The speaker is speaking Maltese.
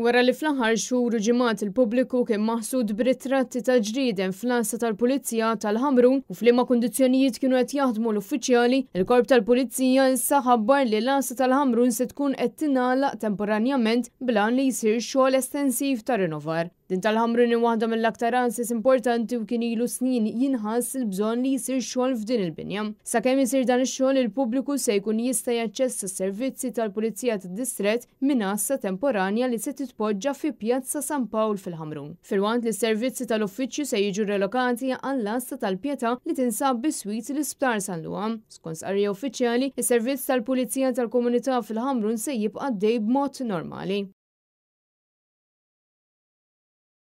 Wara li fl-aħħar xhur ġimgħat il-pubbliku kien maħsud b'ritratti ta' ġrieden fl-assa tal-Pulizija tal-Ħamrun u f'liema kundizzjonijiet kienu qed jaħdmu l-uffiċjali, il-Korp tal-Pulizija issa ħabbar li l-assa tal-Ħamrun se tkun qed tingħalaq temporanjament blan li jsir xogħol estensiv ta' rinovar. Din tal-ħamruni waħda mill-aktar ansis importanti u kien ilu snin jinħass il-bżon li jisir xogħol f'din il-binja. Sakemm jisir dan ix-xogħol il-pubbliku se jkun jista' jaċċessa s-servizzi tal-Pulizija tad-Distret minassa temporanja li se titpoġġa fi Pjazza San Pawl fil-Ħamrun. Filwant li servizzi tal-uffiċċju se jiġu relokati għall-asta tal-pjeta li tinsab biswit l-isptar San Luam. Skont arja uffiċjali, is-servizz tal-Pulizija tal-Komunità fil-Ħamrun se jibqa' dej b'mod normali.